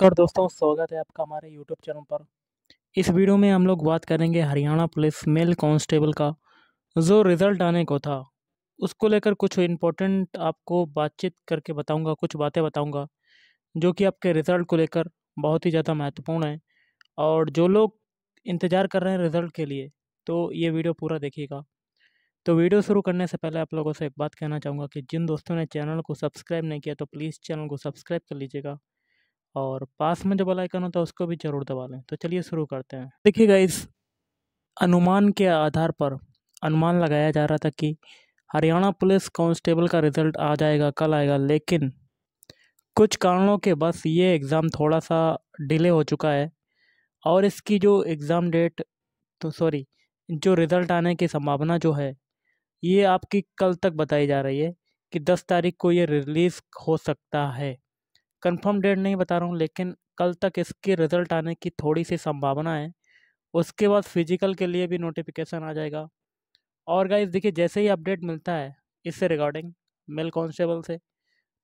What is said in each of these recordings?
नमस्कार दोस्तों स्वागत है आपका हमारे यूट्यूब चैनल पर इस वीडियो में हम लोग बात करेंगे हरियाणा पुलिस मेल कांस्टेबल का जो रिज़ल्ट आने को था उसको लेकर कुछ इम्पोर्टेंट आपको बातचीत करके बताऊंगा कुछ बातें बताऊंगा जो कि आपके रिज़ल्ट को लेकर बहुत ही ज़्यादा महत्वपूर्ण है और जो लोग इंतज़ार कर रहे हैं रिज़ल्ट के लिए तो ये वीडियो पूरा देखिएगा तो वीडियो शुरू करने से पहले आप लोगों से एक बात कहना चाहूँगा कि जिन दोस्तों ने चैनल को सब्सक्राइब नहीं किया तो प्लीज़ चैनल को सब्सक्राइब कर लीजिएगा और पास में जो बेल आइकन होता है उसको भी ज़रूर दबा लें तो चलिए शुरू करते हैं देखिएगा इस अनुमान के आधार पर अनुमान लगाया जा रहा था कि हरियाणा पुलिस कांस्टेबल का रिज़ल्ट आ जाएगा कल आएगा लेकिन कुछ कारणों के बस ये एग्ज़ाम थोड़ा सा डिले हो चुका है और इसकी जो एग्ज़ाम डेट तो सॉरी जो रिज़ल्ट आने की संभावना जो है ये आपकी कल तक बताई जा रही है कि दस तारीख को ये रिलीज़ हो सकता है कंफर्म डेट नहीं बता रहा हूँ लेकिन कल तक इसके रिज़ल्ट आने की थोड़ी सी संभावना है उसके बाद फिजिकल के लिए भी नोटिफिकेशन आ जाएगा और गाइज देखिए जैसे ही अपडेट मिलता है इससे रिगार्डिंग मेल कॉन्स्टेबल से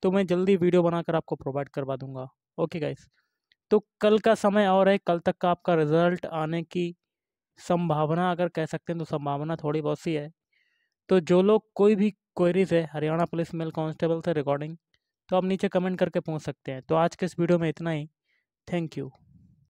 तो मैं जल्दी वीडियो बनाकर आपको प्रोवाइड करवा दूंगा ओके गाइज तो कल का समय और है कल तक का आपका रिज़ल्ट आने की संभावना अगर कह सकते हैं तो संभावना थोड़ी बहुत सी है तो जो लोग कोई भी क्वेरीज है हरियाणा पुलिस मेल कांस्टेबल से रिकॉर्डिंग तो आप नीचे कमेंट करके पूछ सकते हैं तो आज के इस वीडियो में इतना ही थैंक यू